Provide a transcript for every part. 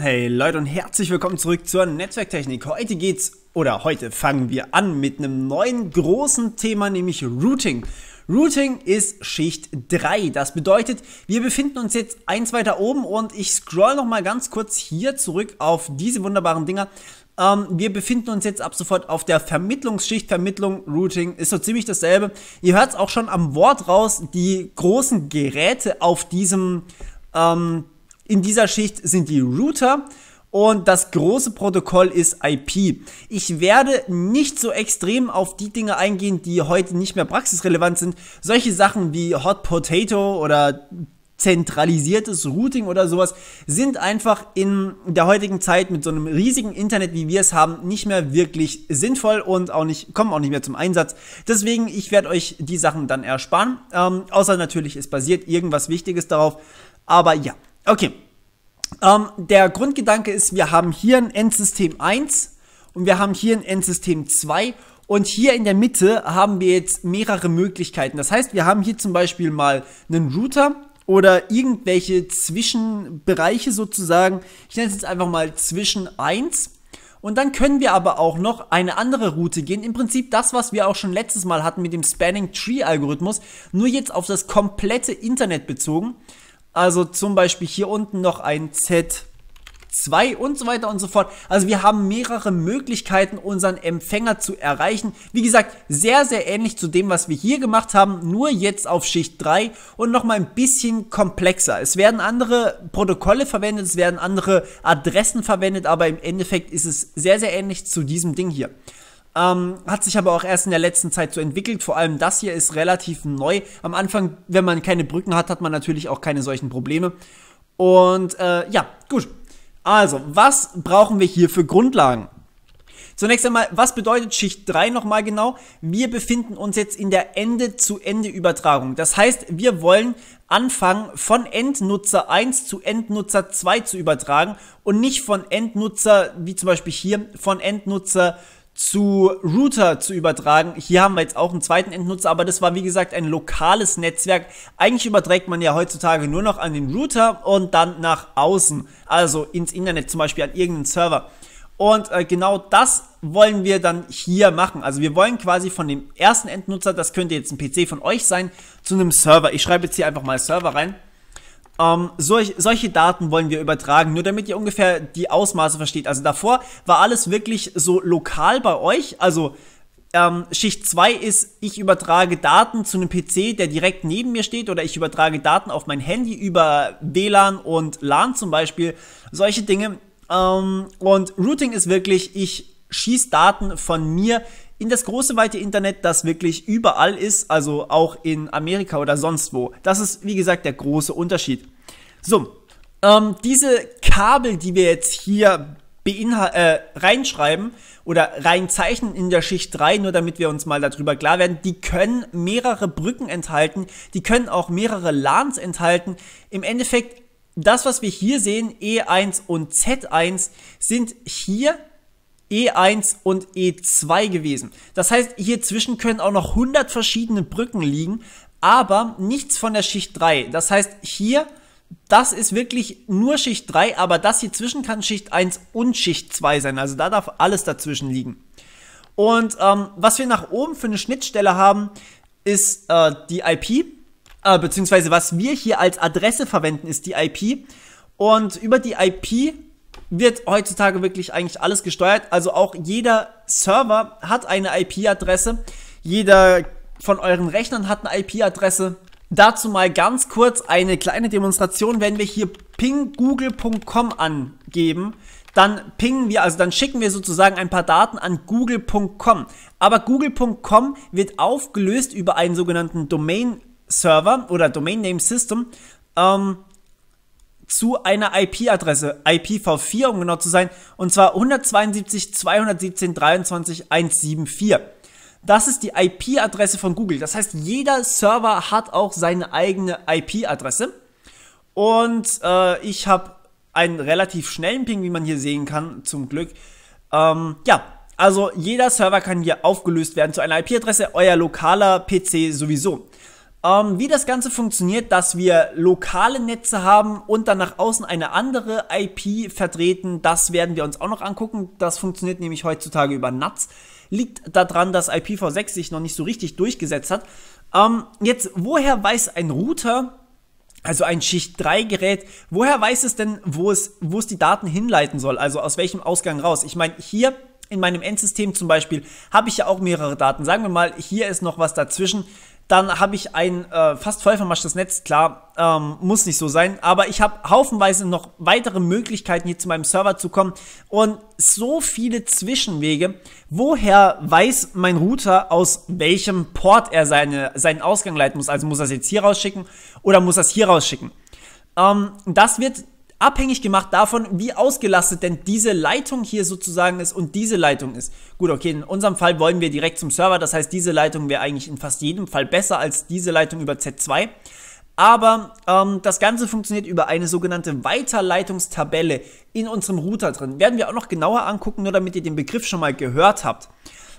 Hey Leute und herzlich willkommen zurück zur Netzwerktechnik. Heute geht's oder heute fangen wir an mit einem neuen großen Thema, nämlich Routing. Routing ist Schicht 3. Das bedeutet, wir befinden uns jetzt eins weiter oben und ich scroll nochmal ganz kurz hier zurück auf diese wunderbaren Dinger. Ähm, wir befinden uns jetzt ab sofort auf der Vermittlungsschicht. Vermittlung, Routing ist so ziemlich dasselbe. Ihr hört es auch schon am Wort raus, die großen Geräte auf diesem ähm, in dieser Schicht sind die Router und das große Protokoll ist IP. Ich werde nicht so extrem auf die Dinge eingehen, die heute nicht mehr praxisrelevant sind. Solche Sachen wie Hot Potato oder zentralisiertes Routing oder sowas sind einfach in der heutigen Zeit mit so einem riesigen Internet, wie wir es haben, nicht mehr wirklich sinnvoll und auch nicht, kommen auch nicht mehr zum Einsatz. Deswegen, ich werde euch die Sachen dann ersparen. Ähm, außer natürlich, es basiert irgendwas Wichtiges darauf. Aber ja, Okay. Ähm, der Grundgedanke ist, wir haben hier ein Endsystem 1 und wir haben hier ein Endsystem 2 und hier in der Mitte haben wir jetzt mehrere Möglichkeiten. Das heißt, wir haben hier zum Beispiel mal einen Router oder irgendwelche Zwischenbereiche sozusagen. Ich nenne es jetzt einfach mal zwischen 1 und dann können wir aber auch noch eine andere Route gehen. Im Prinzip das, was wir auch schon letztes Mal hatten mit dem Spanning Tree Algorithmus, nur jetzt auf das komplette Internet bezogen. Also zum Beispiel hier unten noch ein Z. 2 und so weiter und so fort. Also wir haben mehrere Möglichkeiten, unseren Empfänger zu erreichen. Wie gesagt, sehr, sehr ähnlich zu dem, was wir hier gemacht haben, nur jetzt auf Schicht 3 und nochmal ein bisschen komplexer. Es werden andere Protokolle verwendet, es werden andere Adressen verwendet, aber im Endeffekt ist es sehr, sehr ähnlich zu diesem Ding hier. Ähm, hat sich aber auch erst in der letzten Zeit so entwickelt. Vor allem das hier ist relativ neu. Am Anfang, wenn man keine Brücken hat, hat man natürlich auch keine solchen Probleme. Und äh, ja, gut. Also, was brauchen wir hier für Grundlagen? Zunächst einmal, was bedeutet Schicht 3 nochmal genau? Wir befinden uns jetzt in der Ende-zu-Ende-Übertragung. Das heißt, wir wollen anfangen, von Endnutzer 1 zu Endnutzer 2 zu übertragen und nicht von Endnutzer, wie zum Beispiel hier, von Endnutzer 2 zu Router zu übertragen. Hier haben wir jetzt auch einen zweiten Endnutzer, aber das war wie gesagt ein lokales Netzwerk. Eigentlich überträgt man ja heutzutage nur noch an den Router und dann nach außen, also ins Internet zum Beispiel an irgendeinen Server. Und äh, genau das wollen wir dann hier machen. Also wir wollen quasi von dem ersten Endnutzer, das könnte jetzt ein PC von euch sein, zu einem Server. Ich schreibe jetzt hier einfach mal Server rein. Ähm, solch, solche Daten wollen wir übertragen, nur damit ihr ungefähr die Ausmaße versteht. Also davor war alles wirklich so lokal bei euch. Also ähm, Schicht 2 ist, ich übertrage Daten zu einem PC, der direkt neben mir steht, oder ich übertrage Daten auf mein Handy über WLAN und LAN zum Beispiel. Solche Dinge. Ähm, und Routing ist wirklich, ich schieße Daten von mir in das große weite Internet, das wirklich überall ist, also auch in Amerika oder sonst wo. Das ist, wie gesagt, der große Unterschied. So, ähm, diese Kabel, die wir jetzt hier äh, reinschreiben oder reinzeichnen in der Schicht 3, nur damit wir uns mal darüber klar werden, die können mehrere Brücken enthalten, die können auch mehrere LANs enthalten. Im Endeffekt, das, was wir hier sehen, E1 und Z1, sind hier E1 und E2 gewesen. Das heißt, hier zwischen können auch noch 100 verschiedene Brücken liegen, aber nichts von der Schicht 3. Das heißt, hier, das ist wirklich nur Schicht 3, aber das hier zwischen kann Schicht 1 und Schicht 2 sein. Also da darf alles dazwischen liegen. Und ähm, was wir nach oben für eine Schnittstelle haben, ist äh, die IP, äh, beziehungsweise was wir hier als Adresse verwenden, ist die IP. Und über die IP wird heutzutage wirklich eigentlich alles gesteuert. Also auch jeder Server hat eine IP-Adresse. Jeder von euren Rechnern hat eine IP-Adresse. Dazu mal ganz kurz eine kleine Demonstration. Wenn wir hier pinggoogle.com angeben, dann pingen wir, also dann schicken wir sozusagen ein paar Daten an google.com. Aber google.com wird aufgelöst über einen sogenannten Domain-Server oder Domain Name System. Ähm, zu einer IP-Adresse, IPv4 um genau zu sein, und zwar 172.217.23.174. Das ist die IP-Adresse von Google. Das heißt, jeder Server hat auch seine eigene IP-Adresse. Und äh, ich habe einen relativ schnellen Ping, wie man hier sehen kann, zum Glück. Ähm, ja, also jeder Server kann hier aufgelöst werden zu einer IP-Adresse, euer lokaler PC sowieso. Ähm, wie das Ganze funktioniert, dass wir lokale Netze haben und dann nach außen eine andere IP vertreten, das werden wir uns auch noch angucken. Das funktioniert nämlich heutzutage über NATs. Liegt daran, dass IPv6 sich noch nicht so richtig durchgesetzt hat. Ähm, jetzt, woher weiß ein Router, also ein Schicht 3 Gerät, woher weiß es denn, wo es, wo es die Daten hinleiten soll? Also aus welchem Ausgang raus? Ich meine, hier in meinem Endsystem zum Beispiel habe ich ja auch mehrere Daten. Sagen wir mal, hier ist noch was dazwischen. Dann habe ich ein äh, fast voll vermaschtes Netz, klar, ähm, muss nicht so sein, aber ich habe haufenweise noch weitere Möglichkeiten, hier zu meinem Server zu kommen und so viele Zwischenwege. Woher weiß mein Router, aus welchem Port er seine, seinen Ausgang leiten muss? Also muss er es jetzt hier rausschicken oder muss er es hier rausschicken? Ähm, das wird abhängig gemacht davon, wie ausgelastet denn diese Leitung hier sozusagen ist und diese Leitung ist. Gut, okay, in unserem Fall wollen wir direkt zum Server, das heißt, diese Leitung wäre eigentlich in fast jedem Fall besser als diese Leitung über Z2. Aber ähm, das Ganze funktioniert über eine sogenannte Weiterleitungstabelle in unserem Router drin. Werden wir auch noch genauer angucken, nur damit ihr den Begriff schon mal gehört habt.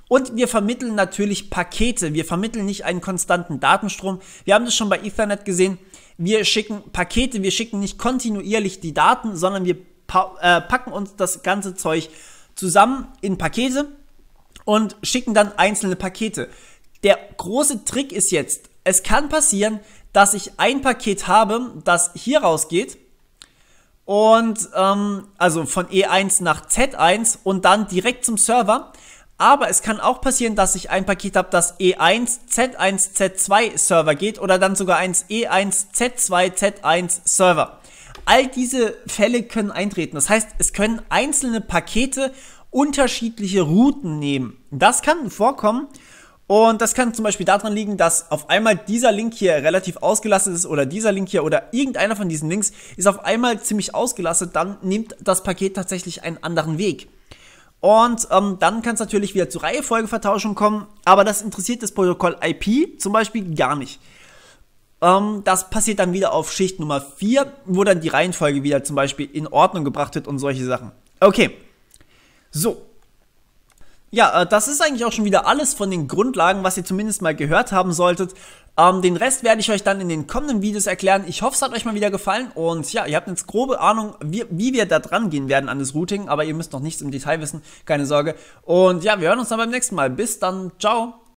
Und wir vermitteln natürlich Pakete. Wir vermitteln nicht einen konstanten Datenstrom. Wir haben das schon bei Ethernet gesehen. Wir schicken Pakete, wir schicken nicht kontinuierlich die Daten, sondern wir pa äh, packen uns das ganze Zeug zusammen in Pakete und schicken dann einzelne Pakete. Der große Trick ist jetzt, es kann passieren, dass ich ein Paket habe, das hier rausgeht und ähm, also von E1 nach Z1 und dann direkt zum Server. Aber es kann auch passieren, dass ich ein Paket habe, das E1 Z1 Z2 Server geht oder dann sogar eins E1 Z2 Z1 Server. All diese Fälle können eintreten. Das heißt, es können einzelne Pakete unterschiedliche Routen nehmen. Das kann vorkommen. Und das kann zum Beispiel daran liegen, dass auf einmal dieser Link hier relativ ausgelastet ist oder dieser Link hier oder irgendeiner von diesen Links ist auf einmal ziemlich ausgelastet, dann nimmt das Paket tatsächlich einen anderen Weg. Und ähm, dann kann es natürlich wieder zu Reihefolgevertauschung kommen, aber das interessiert das Protokoll IP zum Beispiel gar nicht. Ähm, das passiert dann wieder auf Schicht Nummer 4, wo dann die Reihenfolge wieder zum Beispiel in Ordnung gebracht wird und solche Sachen. Okay, so, ja, äh, das ist eigentlich auch schon wieder alles von den Grundlagen, was ihr zumindest mal gehört haben solltet. Ähm, den Rest werde ich euch dann in den kommenden Videos erklären. Ich hoffe, es hat euch mal wieder gefallen und ja, ihr habt jetzt grobe Ahnung, wie, wie wir da dran gehen werden an das Routing, aber ihr müsst noch nichts im Detail wissen, keine Sorge. Und ja, wir hören uns dann beim nächsten Mal. Bis dann, ciao!